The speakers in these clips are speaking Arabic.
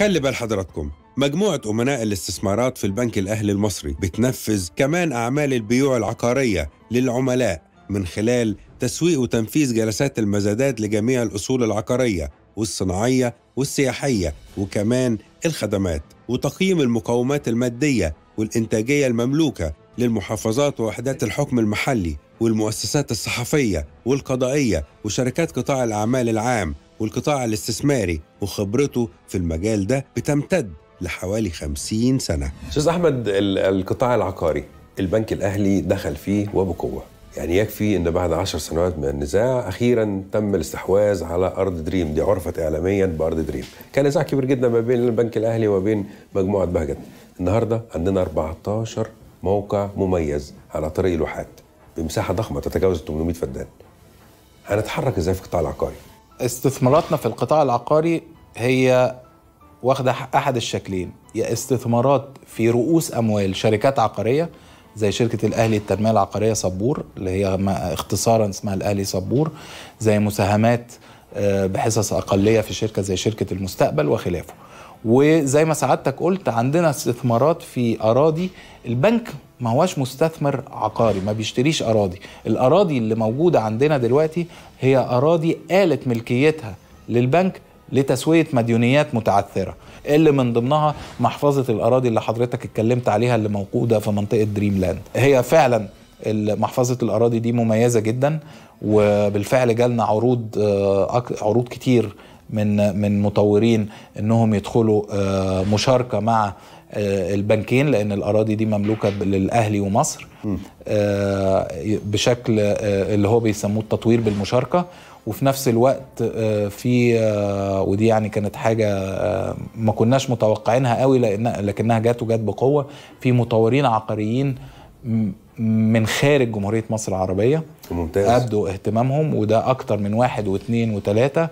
خلي بال حضراتكم مجموعة أمناء الاستثمارات في البنك الأهلي المصري بتنفذ كمان أعمال البيوع العقارية للعملاء من خلال تسويق وتنفيذ جلسات المزادات لجميع الأصول العقارية والصناعية والسياحية وكمان الخدمات وتقييم المقومات المادية والإنتاجية المملوكة للمحافظات ووحدات الحكم المحلي والمؤسسات الصحفية والقضائية وشركات قطاع الأعمال العام والقطاع الاستثماري وخبرته في المجال ده بتمتد لحوالي 50 سنة أستاذ أحمد القطاع العقاري البنك الأهلي دخل فيه وبقوة يعني يكفي أن بعد عشر سنوات من النزاع أخيرا تم الاستحواذ على أرض دريم دي عرفت إعلاميا بأرض دريم كان نزاع كبير جدا ما بين البنك الأهلي وما بين مجموعة بهجت النهاردة عندنا 14 موقع مميز على طريق لوحات بمساحة ضخمة تتجاوز 800 فدان هنتحرك ازاي في القطاع العقاري استثماراتنا في القطاع العقاري هي واخدة أحد الشكلين يا استثمارات في رؤوس أموال شركات عقارية زي شركة الأهلي التنمية العقارية صبور اللي هي اختصارا اسمها الأهلي صبور زي مساهمات آه، بحصص أقلية في شركة زي شركة المستقبل وخلافه وزي ما سعادتك قلت عندنا استثمارات في اراضي البنك ما هواش مستثمر عقاري ما بيشتريش اراضي الاراضي اللي موجوده عندنا دلوقتي هي اراضي آلت ملكيتها للبنك لتسويه مديونيات متعثره اللي من ضمنها محفظه الاراضي اللي حضرتك اتكلمت عليها اللي موجوده في منطقه دريم لاند هي فعلا محفظه الاراضي دي مميزه جدا وبالفعل جالنا عروض آه، عروض كتير من من مطورين انهم يدخلوا آه، مشاركه مع آه، البنكين لان الاراضي دي مملوكه للاهلي ومصر آه، بشكل اللي هو بيسموه التطوير بالمشاركه وفي نفس الوقت في ودي يعني كانت حاجه ما كناش متوقعينها قوي لان لكنها جت وجت بقوه في مطورين عقاريين من خارج جمهوريه مصر العربيه ممتاز ابدوا اهتمامهم وده اكتر من واحد واثنين وثلاثه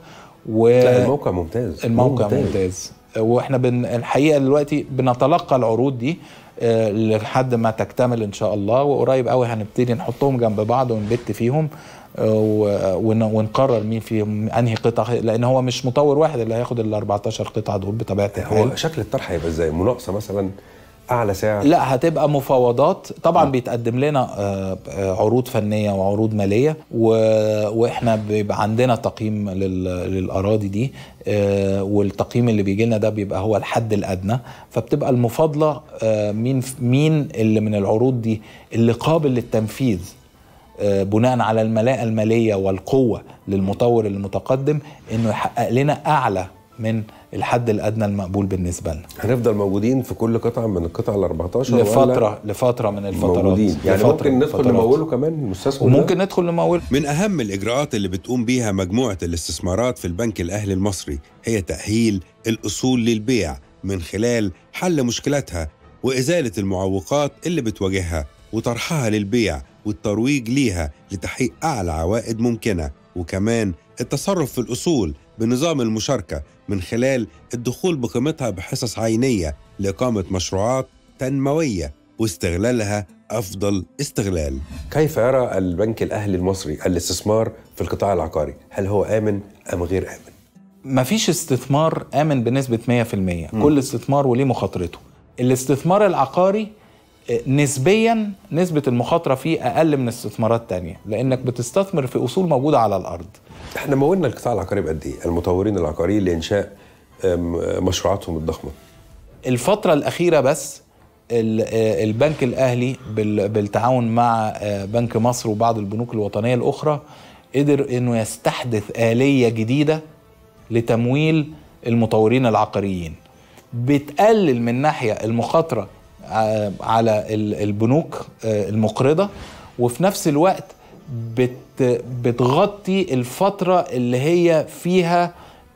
و لا الموقع ممتاز الموقع ممتاز, ممتاز. واحنا بن الحقيقه دلوقتي بنتلقى العروض دي آه، لحد ما تكتمل ان شاء الله وقريب قوي هنبتدي نحطهم جنب بعض ونبت فيهم آه، ونقرر مين فيهم انهي قطعه لان هو مش مطور واحد اللي هياخد ال 14 قطعه دول بطبيعه الحال هو شكل الطرح هيبقى ازاي؟ مناقصه مثلا اعلى سعر لا هتبقى مفاوضات طبعا م. آه. بيتقدم لنا آه، آه، عروض فنيه وعروض ماليه و... واحنا بيبقى عندنا تقييم لل... للاراضي دي والتقييم اللي بيجي لنا ده بيبقى هو الحد الادنى فبتبقى المفاضله مين مين اللي من العروض دي اللي قابل للتنفيذ بناء على الملاءه الماليه والقوه للمطور المتقدم انه يحقق لنا اعلى من الحد الادنى المقبول بالنسبه لنا هنفضل موجودين في كل قطعه من القطع ال 14 لفتره لفتره من الفترات موجودين يعني لفترة ممكن ندخل نموله كمان المستثمر وممكن ندخل نموله من اهم الاجراءات اللي بتقوم بيها مجموعه الاستثمارات في البنك الاهلي المصري هي تاهيل الاصول للبيع من خلال حل مشكلاتها وازاله المعوقات اللي بتواجهها وطرحها للبيع والترويج ليها لتحقيق اعلى عوائد ممكنه وكمان التصرف في الأصول بنظام المشاركة من خلال الدخول بقيمتها بحصص عينية لإقامة مشروعات تنموية واستغلالها أفضل استغلال كيف يرى البنك الأهلي المصري الاستثمار في القطاع العقاري؟ هل هو آمن أم غير آمن؟ ما فيش استثمار آمن بنسبة 100% م. كل استثمار وليه مخاطرته الاستثمار العقاري نسبيا نسبة المخاطرة فيه أقل من استثمارات تانية لأنك بتستثمر في أصول موجودة على الأرض احنا مولنا القطاع العقاري بقد إيه؟ المطورين العقاريين لإنشاء مشروعاتهم الضخمة الفترة الأخيرة بس آه، البنك الأهلي بالتعاون مع آه، بنك مصر وبعض البنوك الوطنية الأخرى قدر أنه يستحدث آلية جديدة لتمويل المطورين العقاريين بتقلل من ناحية المخاطرة على البنوك آه، المقرضه وفي نفس الوقت بتغطي الفتره اللي هي فيها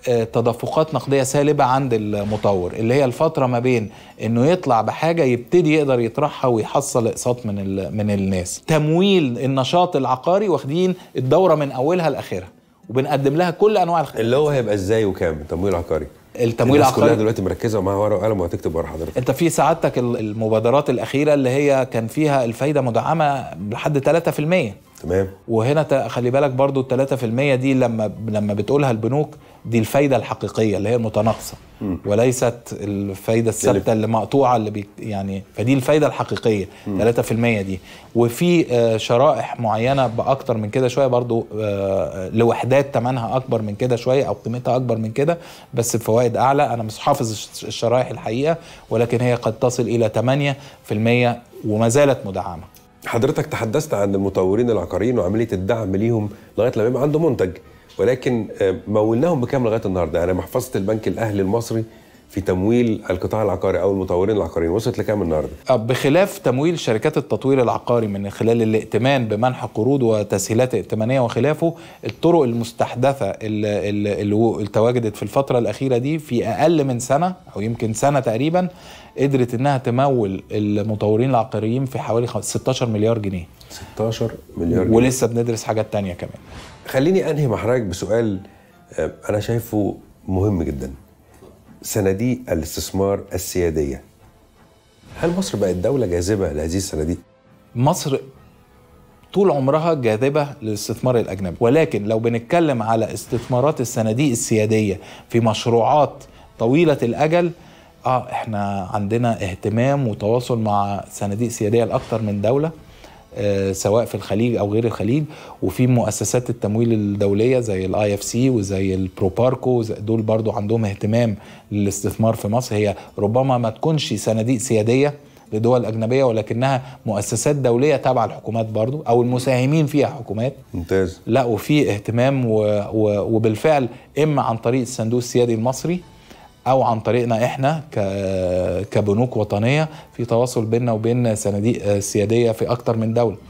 آه، تدفقات نقديه سالبه عند المطور اللي هي الفتره ما بين انه يطلع بحاجه يبتدي يقدر يطرحها ويحصل اقساط من من الناس تمويل النشاط العقاري واخدين الدوره من اولها لاخرها وبنقدم لها كل انواع الخدمات اللي هو هيبقى ازاي وكام تمويل عقاري التمويل الناس العقاري كلها دلوقتي مركزه ومعاها ورقه وقلم وهتكتب ورا حضرتك انت في سعادتك المبادرات الاخيره اللي هي كان فيها الفايده مدعمه لحد 3% تمام وهنا خلي بالك برضو ال 3% دي لما لما بتقولها البنوك دي الفايده الحقيقيه اللي هي المتناقصه وليست الفايده الثابته اللي مقطوعه اللي بي يعني فدي الفايده الحقيقيه 3% دي وفي آه، شرائح معينه باكتر من كده شويه برضو آه، آه، لوحدات ثمنها اكبر من كده شويه او قيمتها اكبر من كده بس بفوائد اعلى انا مش حافظ الشرائح الحقيقه ولكن هي قد تصل الى 8% وما زالت مدعمه حضرتك تحدثت عن المطورين العقاريين وعمليه الدعم ليهم لغايه لما يبقى عنده منتج ولكن آه، مولناهم بكام لغايه النهارده انا يعني محفظه البنك الاهلي المصري في تمويل القطاع العقاري او المطورين العقاريين وصلت لكام النهارده؟ آه، بخلاف تمويل شركات التطوير العقاري من خلال الائتمان بمنح قروض وتسهيلات ائتمانيه وخلافه، الطرق المستحدثه اللي تواجدت في الفتره الاخيره دي في اقل من سنه او يمكن سنه تقريبا قدرت انها تمول المطورين العقاريين في حوالي 16 مليار جنيه 16 مليار جنيه ولسه بندرس حاجات تانية كمان خليني انهي مع حضرتك بسؤال آه، انا شايفه مهم جدا صناديق الاستثمار السياديه هل مصر بقت دوله جاذبه لهذه الصناديق مصر طول عمرها جاذبة للاستثمار الأجنبي ولكن لو بنتكلم على استثمارات الصناديق السيادية في مشروعات طويلة الأجل اه احنا عندنا اهتمام وتواصل مع صناديق سيادية لأكثر من دولة آه، سواء في الخليج او غير الخليج وفي مؤسسات التمويل الدوليه زي الاي اف سي وزي البروباركو دول برضو عندهم اهتمام للاستثمار في مصر هي ربما ما تكونش صناديق سياديه لدول أجنبية ولكنها مؤسسات دولية تابعة الحكومات برضو أو المساهمين فيها حكومات ممتاز لا وفي اهتمام و... و... وبالفعل إما عن طريق الصندوق السيادي المصري او عن طريقنا احنا كبنوك وطنيه في تواصل بيننا وبين صناديق آه، سياديه في اكتر من دوله